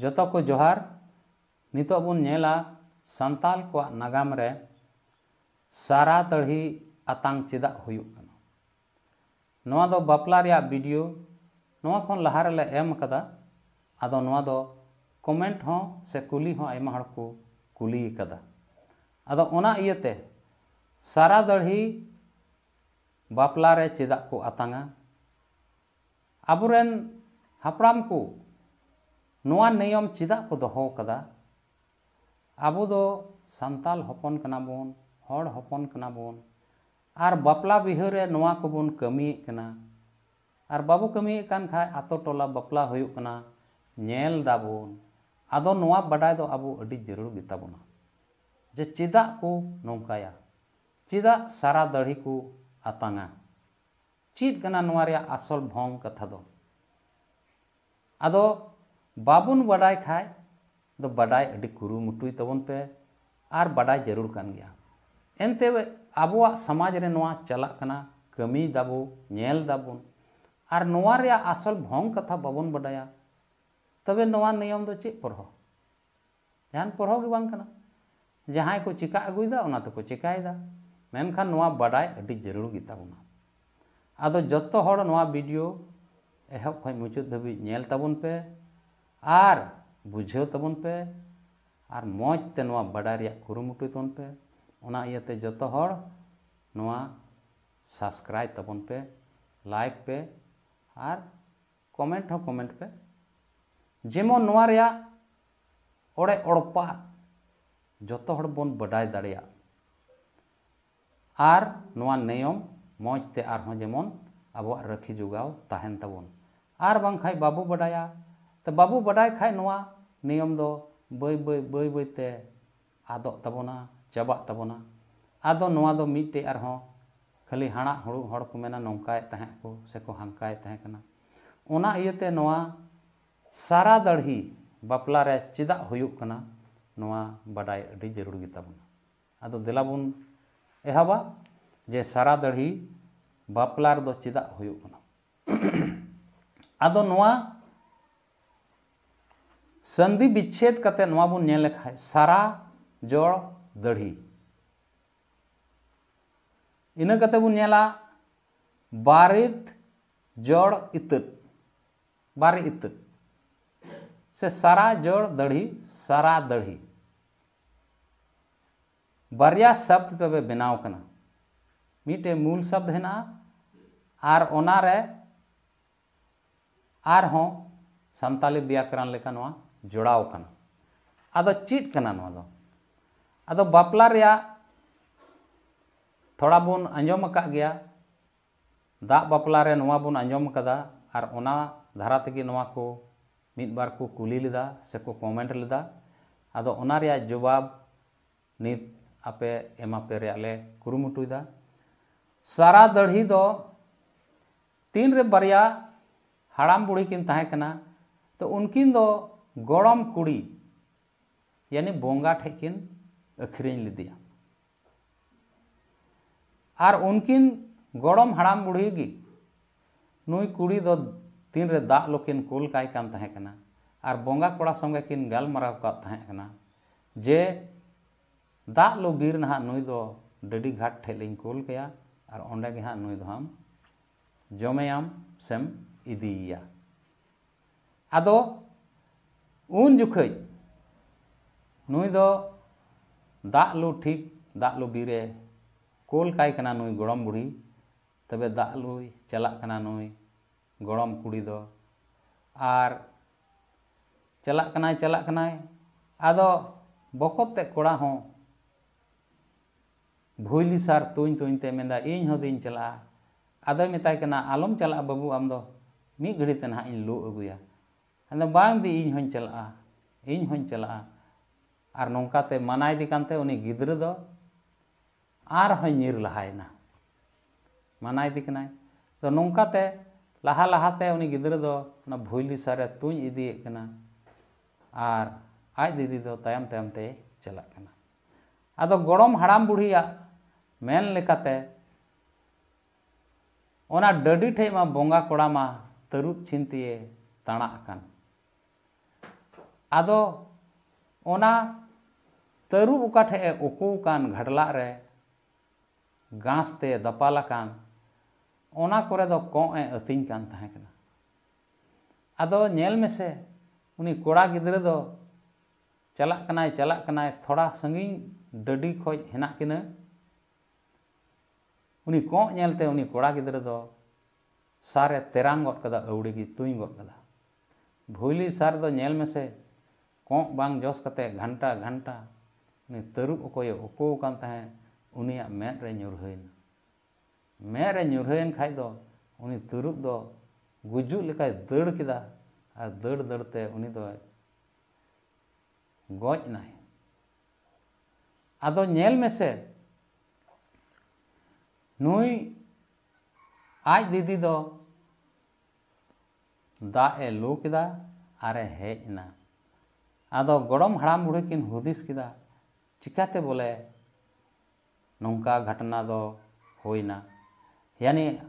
जो तो को जोहार नित बनला सानाल को नागाम सारा दड़ी आतंग चेदा होना बापला वीडियो ना खन लहारे एम का कमेंट हो से कुली को कुली अदाते सारा दड़ी बापला चेदा को आता अबरें हपड़ को नियम चेदा को दहोद अब साल हपन हपन और बापला बिहे को बन कमी और बाबो कमी खा आतो टला बापला नल दाबन अब जरूर गेताबना जे चेदा को नौकाया चेदा सारा दड़ी को आतंगा चेकना आसल भंग कथा दो बाबन बाडा खाय कुरुमुटू तो तबन तो पे और बाडा जरूर कान गया एनते अब समाज रे चलना कमी दाब नेल दाबन और नवा आसल भंग कथा बाबन बाडा तब ना नियम दो तो चे पढ़ जहां पढ़ोगे बांकना को चिका अगुदा तो चिकायदा मनखान जरूर गेताबना अद जो हर वीडियो एह खुचुद धाबी नेलताबन पे ᱟᱨ ᱵᱩᱡᱷᱟᱹᱣ ᱛᱟᱵᱚᱱ ᱯᱮ ᱟᱨ ᱢᱚᱡᱽ ᱛᱮ ᱱᱚᱣᱟ ᱵᱟᱰᱟᱭ ᱨᱮᱭᱟᱜ ᱠᱩᱨᱩᱢᱩᱴᱩᱭ ᱛᱟᱵᱚᱱ ᱯᱮ ᱚᱱᱟ ᱤᱭᱟᱹᱛᱮ ᱡᱚᱛᱚ ᱦᱚᱲ ᱱᱚᱣᱟ ᱥᱟᱵᱥᱠᱨᱟᱭᱤᱵᱽ ᱛᱟᱵᱚᱱ ᱯᱮ ᱞᱟᱭᱤᱠ ᱯᱮ ᱟᱨ ᱠᱚᱢᱮᱱᱴ ᱦᱚᱸ ᱠᱚᱢᱮᱱᱴ ᱯᱮ ᱡᱮᱢᱚᱱ ᱱᱚᱣᱟ ᱨᱮᱭᱟᱜ ᱚᱲᱮ ᱚᱲᱯᱟ ᱡᱚᱛᱚ ᱦᱚᱲ ᱵᱚᱱ ᱵᱟᱰᱟᱭ ᱫᱟᱲᱮᱭᱟᱜ ᱟᱨ ᱱᱚᱣᱟ ᱱᱤᱭᱚᱢ ᱢᱚᱡᱽ ᱛᱮ ᱟᱨᱦᱚᱸ ᱡᱮᱢᱚᱱ ᱟᱵᱚᱣᱟᱜ ᱨᱟᱹᱠᱷᱤ ᱡᱚᱜᱟᱣ ᱛᱟᱦᱮᱱ ᱛᱟᱵᱚᱱ ᱟᱨ ᱵᱟᱝᱠᱷᱟᱡ ᱵᱟᱵᱚ ᱵᱟᱰᱟᱭᱟ तो बाबू बाडा खा नियम दो बै बैते आदो तबना चाबा आदो अद नाटे और खाली हाड़ हूँ हड़क मेना नौकाय को से को हंकायना इते सारा दड़ी बापला चेदा होना बाडा जरूरी अब दिला बन एहबा जे सारा दड़ी बापला चेदा होना अद संधि विच्छेद सारा जड़ दढ़ी इनका बारित जड़ इत बारे इतत से सारा जड़ दढ़ी सारा दढ़ी बारिया शब्द तब तो बनाव मीटे मूल शब्द है ना आर ओना रे आर हो संताली व्याकरण लेकर जड़ाव अद चना अब बापला थोड़ा बन आजम गया दा बापलारे बन आजम और धारा तक को मिद बार को कुली लेदा से को कमेंट लेदा अद जवाब नित आपे एमापे ले सारा दढ़ी दो तीन रे बारे हड़ाम बुढ़ीकिन तो उनकिन दो गड़म कुड़ी यानी बंगा ठेकिन अखरीन लिदिया और उनकिन गड़म हड़ाम बुढ़ी की नुई कुड़ी दो तीन रे दाग लोकिन कुल काय काम तहें कना और बंगा कोड़ा संगे किन गल मराव का तहें कना जे दाग लो बीर नहा नुई दो डडी घाट ठेलिन कुल कया और ओंडे के हाँ नुई दो हम जमेयाम सेम इदी या अदो ᱩᱱ ᱡᱚᱠᱷᱚᱡ ᱱᱩᱭ ᱫᱚ ᱫᱟᱜ ᱞᱩ ᱴᱷᱤᱠ ᱫᱟᱜ ᱞᱩ ᱵᱤᱨᱮ ᱠᱳᱞ ᱠᱟᱭ ᱠᱟᱱᱟ ᱱᱩᱭ ᱜᱚᱲᱚᱢ ᱵᱩᱲᱦᱤ ᱛᱚᱵᱮ ᱫᱟᱜ ᱞᱩᱭ ᱪᱟᱞᱟᱜ ᱠᱟᱱᱟ ᱱᱩᱭ ᱜᱚᱲᱚᱢ ᱠᱩᱲᱤ ᱫᱚ ᱟᱨ ᱪᱟᱞᱟᱜ ᱠᱟᱱᱟᱭ ᱪᱟᱞᱟᱜ ᱠᱟᱱᱟᱭ ᱟᱫᱚ ᱵᱚᱠᱚᱛ ᱛᱮ ᱠᱚᱲᱟ ᱦᱚᱸ ᱵᱷᱩᱭᱞᱤ ᱥᱟᱨ ᱛᱩᱧ ᱛᱩᱧ ᱛᱮ ᱢᱮᱱᱫᱟ ᱤᱧ ᱦᱚᱸ ᱫᱩᱧ ᱪᱟᱞᱟᱜᱼᱟ ᱟᱫᱚᱭ ᱢᱮᱛᱟᱭ ᱠᱟᱱᱟ ᱟᱞᱚᱢ ᱪᱟᱞᱟᱜᱼᱟ ᱵᱟᱹᱵᱩ ᱟᱢ ᱫᱚ ᱢᱤᱫ ᱜᱷᱟᱹᱲᱤ ᱛᱮ ᱱᱟᱦᱟᱜ ᱤᱧ ᱞᱩ ᱟᱹᱜᱩᱭᱟ और नौका मानादे गिर लहायना मानादेना तो नौका लहा लहाते गुलिसारे तू इना और आज दीदी तमाम तमाम चलना अद गड़म हड़ाम बुढ़िया मन लेकिन डी ठेमा बंगा कड़ा तरुब छिनती तणाकान अद तरू अकाठ उकूकान घाटला गाँसते दपालकान कोए अतीकान अदल में से उन कड़ा गो चलना चलना थोड़ा संगी डी खज हेना उन्हीं कोलते कड़ा गो सारे तेरांगड़ी तुई गा भैली सारे में से ᱠᱚᱸᱜ ᱵᱟᱝ ᱡᱚᱥ ᱠᱟᱛᱮ ᱜᱷᱟᱱᱴᱟ ᱜᱷᱟᱱᱴᱟ ᱩᱱᱤ ᱛᱟᱹᱨᱩᱵ ᱚᱠᱚᱭᱮ ᱩᱠᱩ ᱟᱠᱟᱱ ᱛᱟᱦᱮᱸᱫ ᱩᱱᱤᱭᱟᱜ ᱢᱮᱫ ᱨᱮ ᱧᱩᱨᱦᱟᱹᱭᱮᱱᱟ ᱢᱮᱫ ᱨᱮ ᱧᱩᱨᱦᱟᱹᱭᱮᱱ ᱠᱷᱟᱡ ᱫᱚ ᱩᱱᱤ ᱛᱟᱹᱨᱩᱵ ᱫᱚ ᱜᱩᱡᱩᱜ ᱞᱮᱠᱟᱭ ᱫᱟᱹᱲ ᱠᱮᱫᱟ ᱟᱨ ᱫᱟᱹᱲ ᱫᱟᱹᱲᱛᱮ ᱩᱱᱤ ᱫᱚᱭ ᱜᱚᱡ ᱮᱱᱟᱭ ᱟᱫᱚ ᱧᱮᱞ ᱢᱮᱥᱮ ᱱᱩᱭ ᱟᱡ ᱫᱤᱫᱤ ᱫᱚ ᱫᱟᱜ ᱮ ᱞᱩ ᱠᱮᱫᱟ ᱟᱨᱮ ᱦᱮᱡ ᱮᱱᱟ ᱟᱫᱚ ᱜᱚᱲᱚᱢ ᱦᱟᱲᱟᱢ ᱵᱩᱲᱦᱤ ᱠᱤᱱ ᱦᱩᱫᱤᱥ ᱠᱮᱫᱟ ᱪᱤᱠᱟᱹᱛᱮ ᱵᱚᱞᱮ ᱱᱚᱝᱠᱟ ᱜᱷᱚᱴᱚᱱᱟ ᱫᱚ ᱦᱩᱭᱱᱟ ᱭᱟᱱᱤ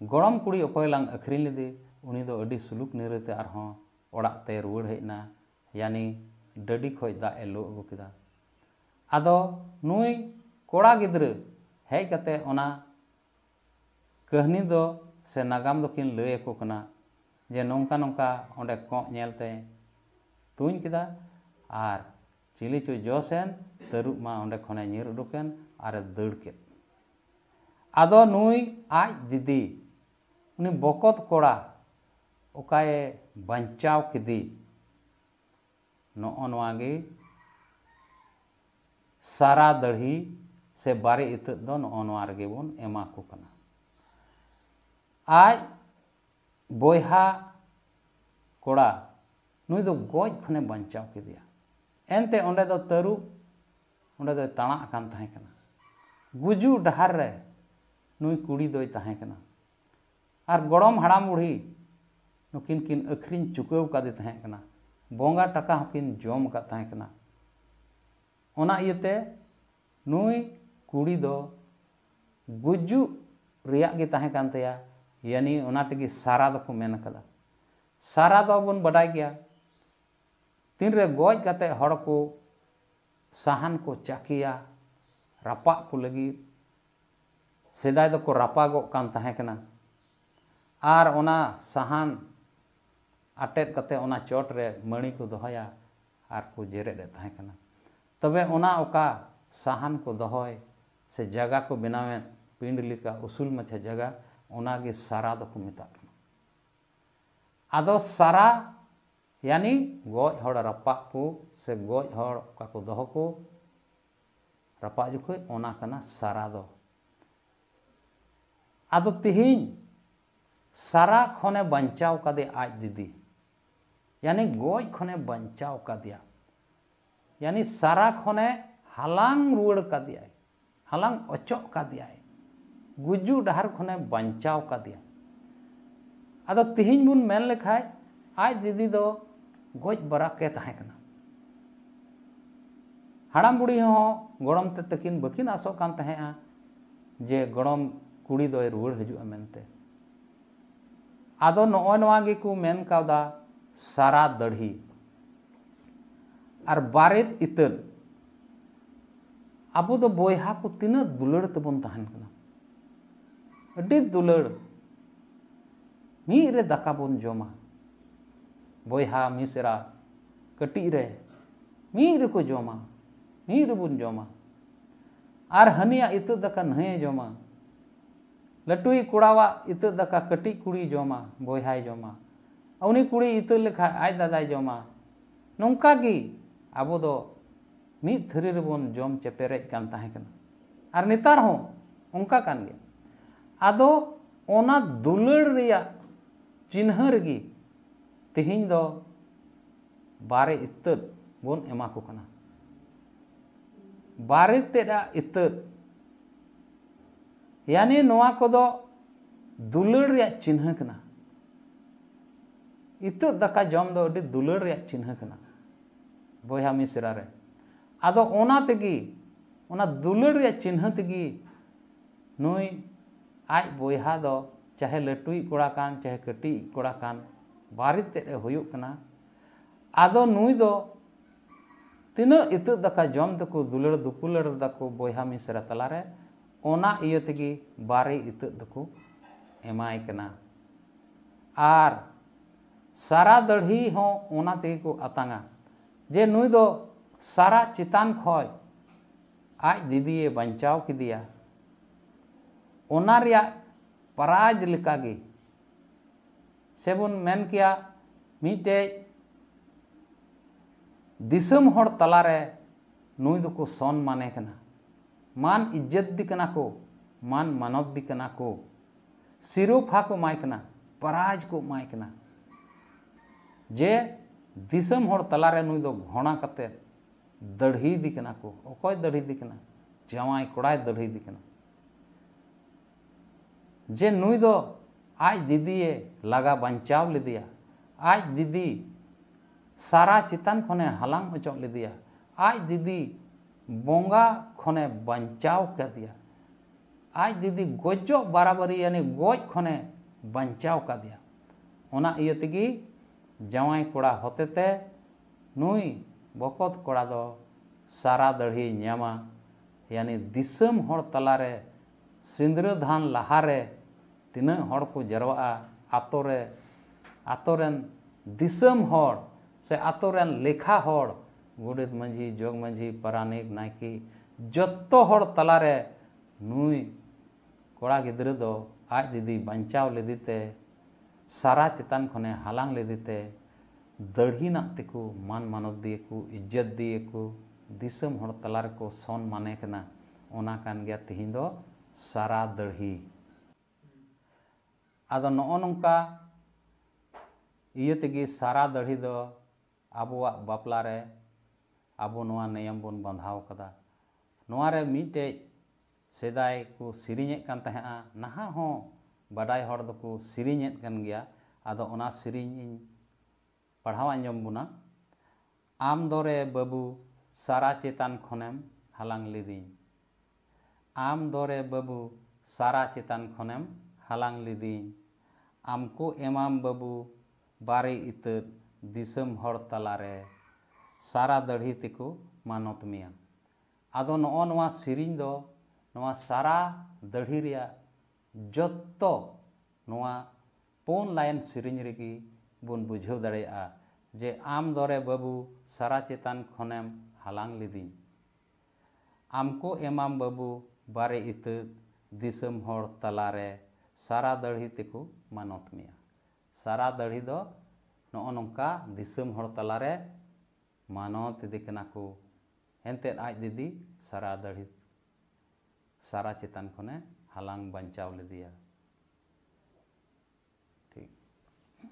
ᱜᱚᱲᱚᱢ ᱠᱩᱲᱤ ᱚᱠᱚᱭ ᱞᱟᱝ ᱟᱹᱠᱷᱨᱤᱧ ᱞᱮᱫᱮ ᱩᱱᱤ ᱫᱚ ᱟᱹᱰᱤ ᱥᱩᱞᱩᱠ ᱱᱤᱨᱟᱹᱭᱛᱮ ᱟᱨᱦᱚᱸ ᱚᱲᱟᱜ ᱛᱮ ᱨᱩᱣᱟᱹᱲ ᱦᱮᱡ ᱮᱱᱟ ᱭᱟᱱᱤ ᱰᱟᱹᱰᱤ ᱠᱷᱚᱡ ᱫᱟᱜ ᱮ ᱞᱩ ᱟᱹᱜᱩ ᱠᱮᱫᱟ ᱟᱫᱚ ᱱᱩᱭ ᱠᱚᱲᱟ ᱜᱤᱫᱽᱨᱟᱹ ᱦᱮᱡ ᱠᱟᱛᱮ ᱚᱱᱟ ᱠᱟᱹᱦᱱᱤ ᱫᱚ ᱥᱮ ᱱᱟᱜᱟᱢ ᱫᱚᱠᱤᱱ ᱞᱟᱹᱭ ᱟᱠᱚ ᱠᱟᱱᱟ ᱡᱮ ᱱᱚᱝᱠᱟ ᱱᱚᱝᱠᱟ ᱚᱸᱰᱮ ᱠᱚᱸᱜ ᱧᱮᱞᱛᱮ तूं और चिली चो जसन तरु मेर उडुकन और दड़के अद नई आज दीदी उन बकत कड़ा उकाये बचाव किदी नागे सारा दड़ी से बारे इत नगे बन को आज बहा कड़ा ᱱᱩᱭ ᱫᱚ ᱜᱚᱡ ᱠᱷᱚᱱᱮ ᱵᱟᱧᱪᱟᱣ ᱠᱮᱫᱮᱭᱟ ᱮᱱᱛᱮ ᱚᱸᱰᱮ ᱫᱚ ᱛᱟᱹᱨᱩᱵ ᱚᱸᱰᱮ ᱫᱚᱭ ᱛᱟᱬᱟᱜ ᱠᱟᱱ ᱛᱟᱦᱮᱸ ᱠᱟᱱᱟ ᱜᱩᱡᱩᱜ ᱰᱟᱦᱟᱨ ᱨᱮ ᱱᱩᱭ ᱠᱩᱲᱤ ᱫᱚᱭ ᱛᱟᱦᱮᱸ ᱠᱟᱱᱟ ᱟᱨ ᱜᱚᱲᱚᱢ ᱦᱟᱲᱟᱢ ᱵᱩᱲᱦᱤ ᱱᱩᱠᱤᱱ ᱠᱤᱱ ᱟᱹᱠᱷᱨᱤᱧ ᱪᱩᱠᱟᱹᱣ ᱠᱟᱫᱮ ᱛᱟᱦᱮᱸ ᱠᱟᱱᱟ ᱵᱚᱸᱜᱟ ᱴᱟᱠᱟ ᱦᱚᱸᱠᱤᱱ ᱡᱚᱢ ᱠᱟᱫ ᱛᱟᱦᱮᱸ ᱠᱟᱱᱟ ᱚᱱᱟ ᱤᱭᱟᱹᱛᱮ ᱱᱩᱭ ᱠᱩᱲᱤ ᱫᱚ ᱜᱩᱡᱩᱜ ᱨᱮᱭᱟᱜ ᱜᱮ ᱛᱟᱦᱮᱸ ᱠᱟᱱ ᱛᱟᱭᱟ ᱭᱟᱹᱱᱤ ᱚᱱᱟ ᱛᱮᱜᱮ ᱥᱟᱨᱟ ᱫᱚᱠᱚ ᱢᱮᱱ ᱠᱟᱫᱟ ᱥᱟᱨᱟ ᱫᱚᱵᱚᱱ ᱵᱟᱰᱟᱭ ᱜᱮᱭᱟ तीन गज कते को सहान को चाकिया रापा को लगी सेदाय को रापागना और ओना सहान आटेद कते ओना मणी को दहया और को जेरेदे तहकना तबे ओना सहान को दहय से जगह को बनावे पिंड का उसूल मछा जगह ओना सारा दो को मिता सारा यानी गज ᱦᱚᱲ ᱨᱟᱯᱟᱜ ᱠᱚ ᱥᱮ ᱜᱚᱡ ᱦᱚᱲ ᱚᱠᱟ ᱠᱚ ᱫᱚᱦᱚ ᱠᱚ ᱨᱟᱯᱟᱜ ᱡᱚᱠᱷᱚᱡ ᱚᱱᱟ ᱠᱟᱱᱟ ᱥᱟᱨᱟ ᱫᱚ ᱟᱫᱚ ᱛᱤᱦᱤᱧ सारा खने बचाव कदे आज दीदी यानी गज खने बचाव कदिया यानी सारा खने हालांग रुआड़ कदिया हालांग अचोक कदिया गुजू डहार खने बचाव कदिया अद तीन बन मेन लेखाय आज दीदी दो ᱜᱚᱡ ᱵᱟᱨᱟ ᱠᱮ ᱛᱟᱦᱮᱸ ᱠᱟᱱᱟ ᱦᱟᱲᱟᱢ ᱵᱩᱲᱦᱤ ᱦᱚᱸ ᱜᱚᱲᱚᱢ ᱛᱮ ᱛᱟᱹᱠᱤᱱ ᱵᱟᱹᱠᱤᱱ ᱟᱥᱚᱜ ᱠᱟᱱ ᱛᱟᱦᱮᱸᱜᱼᱟ ᱡᱮ ᱜᱚᱲᱚᱢ ᱠᱩᱲᱤ ᱫᱚᱭ ᱨᱩᱣᱟᱹᱲ ᱦᱤᱡᱩᱜᱼᱟ ᱢᱮᱱᱛᱮ ᱟᱫᱚ ᱱᱚᱜᱼᱚᱭ ᱱᱚᱣᱟ ᱜᱮᱠᱚ ᱢᱮᱱ ᱠᱟᱣᱫᱟ ᱥᱟᱨᱟ ᱫᱟᱹᱲᱦᱤ ᱟᱨ ᱵᱟᱨᱮᱫ ᱤᱛᱟᱹᱱ ᱟᱵᱚ ᱫᱚ ᱵᱚᱭᱦᱟ ᱠᱚ ᱛᱤᱱᱟᱹᱜ ᱫᱩᱞᱟᱹᱲ ᱛᱮᱵᱚᱱ ᱛᱟᱦᱮᱱ ᱠᱟᱱᱟ ᱟᱹᱰᱤ ᱫᱩᱞᱟᱹᱲ ᱢᱤᱫ ᱨᱮ ᱫᱟᱠᱟ ᱵᱚᱱ ᱡᱚᱢᱟ बोहा मिसरा कटी रे मीर को जमा मीर बुन जोमा आर हनिया इत दाका नहे जमा लटुई कुड़ावा इत दाका कटी कुड़ी जमा बोहाय जमा उनी कुड़ी इत लेखा आज दादा जोमा नौका अब थरी रेबन जम चेपेजन और नेतार अंका अद दुलड़ चिन्ह रही ᱛᱮᱦᱮᱧ ᱫᱚ ᱵᱟᱨᱮ ᱤᱛᱟᱹᱫ ᱵᱚᱱ ᱮᱢᱟ ᱠᱚ ᱠᱟᱱᱟ ᱵᱟᱨᱮ ᱛᱮᱫᱟᱜ ᱤᱛᱟᱹᱫ ᱭᱟᱱᱤ ᱱᱚᱣᱟ ᱠᱚᱫᱚ ᱫᱩᱞᱟᱹᱲ ᱨᱮᱭᱟᱜ ᱪᱤᱱᱦᱟᱹ ᱠᱟᱱᱟ ᱤᱛᱟᱹᱫ ᱫᱟᱠᱟ ᱡᱚᱢ ᱫᱚ ᱟᱹᱰᱤ ᱫᱩᱞᱟᱹᱲ ᱨᱮᱭᱟᱜ ᱪᱤᱱᱦᱟᱹ ᱠᱟᱱᱟ ᱵᱚᱭᱦᱟ ᱢᱤᱥᱨᱟ ᱨᱮ ᱟᱫᱚ ᱚᱱᱟ ᱛᱮᱜᱮ ᱚᱱᱟ ᱫᱩᱞᱟᱹᱲ ᱨᱮᱭᱟᱜ ᱪᱤᱱᱦᱟᱹ ᱛᱮᱜᱮ ᱱᱩᱭ ᱟᱡ ᱵᱚᱭᱦᱟ ᱫᱚ ᱪᱟᱦᱮ ᱞᱟᱹᱴᱩᱭᱤᱡ ᱠᱚᱲᱟ ᱠᱟᱱ ᱪᱟᱦᱮ ᱠᱟᱹᱴᱤᱡ ᱠᱚᱲᱟ ᱠᱟᱱ बारे तेज हो तना इत दाका जम तक दुलड़ दुकुलड़ा को बया मिसरा तलारे इतना बारे इत और सारा दड़ी हों को अतंगा जे नु सारा चितान खय आज दीदी बचाव किया पाराज लेका ᱥᱮ ᱵᱚᱱ दिसम ᱠᱮᱭᱟ ᱢᱤᱫᱴᱮᱡ ᱫᱤᱥᱚᱢ ᱦᱚᱲ ᱛᱟᱞᱟᱨᱮ ᱱᱩᱭ ᱫᱚᱠᱚ ᱥᱚᱱᱢᱟᱱᱮ ᱠᱟᱱᱟ मान इज्जत कना को मान मानव कना को सिरोफा को माय कना पराज को माय कना जे दिसम हर तलारे नुई दो घोणा कते दढ़ी दी कना को ओकय दढ़ी दी कना जवाई कोड़ाय दढ़ी दी कना जे नुई दो आज दीदी ये लगा बचाव लिदिया आज दीदी सारा चितान खने हलांग हो लिदिया आज दीदी बंगा खने बचाव कर दिया आज दीदी गजो बराबरी यानी गज खने बचाव कर दिया उना इतगे तो जवाई कोड़ा होते ते नुई बकत कोड़ा दो सारा दढ़ी नामा यानी दिसम हर तलारे सिंद्र धान लहारे तक जरवा दिसम हर से आतोरेन लेखा हर गोडित मंजी जोग मंजी परानिक नायकी जत्तो हर तलारे नुई कोड़ा गिद्रे दो आज दीदी बंचाव ले दीते सारा चितान खने हालांग ले दीते दढ़ी ना तिकु मान मानव दिए को इज्जत दिए कु दिसम हर तलारे को सोन माने कना ओना कान गया तिहिं दो सारा दढ़ी adon no onong ka iyo tegi sara dali do abu wa baplare abu noa ne yam bon bon hau kata noa re mi sedai ku sirinye kan tehe a na badai hor ku sirinye kan gea adon ona sirinye par hau an am dore re babu sara cetan konem halang lidi am dore re babu sara cetan konem halang lidi আমকো এমাম বাবু বারে ইতর দিশম হর তালারে সারা দাড়ি তেকো মানত মিয়া আদো নয়া সিরিং নয়া সারা দাড়ি রিয়া যত নয়া পোন লাইন সিরিং রেগি বুন বুঝেও দাড়েয়া যে আম দরে বাবু সারা চেতান খনেম হালাং লিদিন আমকো এমাম বাবু বারে ইতর দিশম হর তালারে সারা দাড়ি তেকো मानत मे सारा दड़ी नौका दिसम तलारे मानत को एनते आज दीदी सारा दड़ी सारा चितान खने हालांग बचाव लेदी ठीक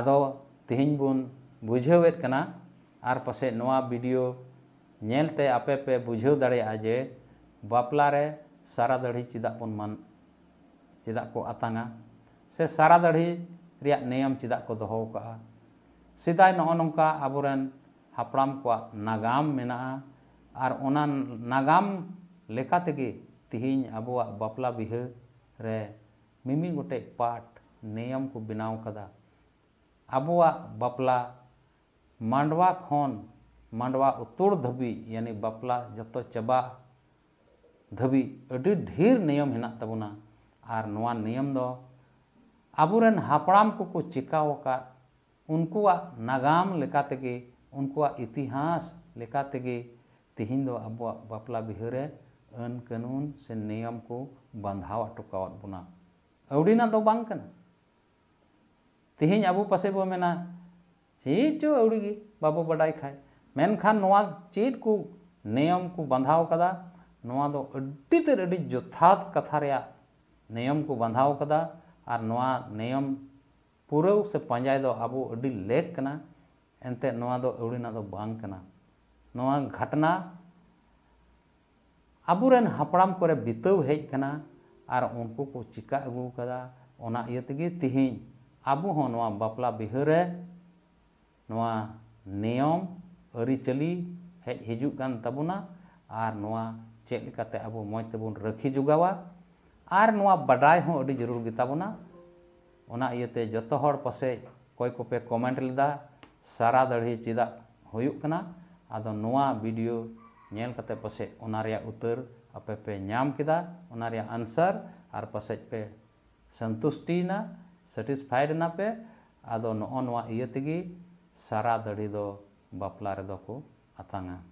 आद तीन बन बुझेना और पसे नवा वीडियो नलते आपे पे बुझे दें बापलारे Sara dari cidak pun man cidak ko atanga se dari riak neam cidak ko doho ko a sitai no onong ka aburan hapram ko nagam mena a ar onan nagam leka tege tihin abu a bapla bihe re mimi gote part neam ko binau kada abu a bapla mandwa khon mandwa utur dhabi yani bapla jatuh caba धाबी अभी ढेर नियम हेतना और नवा नियम आबोन हापड़ को चेकावक उनको नागाम उनको इतिहास तेहन बापला बिहार आन कानून से नियम को बांधा अटकावत बोना अड़ीना तो बांग तेहन अब पास बोना चेचो अड़ीगे बाबो बाडा खाए मनखान चेद को नियम को बांधा जथात कथा नियम को बांधाव और नियम पुरव से पाजा दो अब लेकना एनते उड़ीना घटना अबरें हापड़ को बितव हजना और उनको को चिका अगुका तीहज अब बापला बिहारे नियम आरीचाली हज हजन ताबना और चलते अब मज़ते मज़तेब रखी जोगावा और बाडा जरूर गेताबना जो हर पास कोई कोपे कमेंट लेदा सारा दड़ी चेदना अब वीडियो नल करते पास उतर आपेपे नाम आंसर और पास पे सन्तुष्टिना सेटिसफाइड पे अद नगे सारा दड़ी दो बापला को आता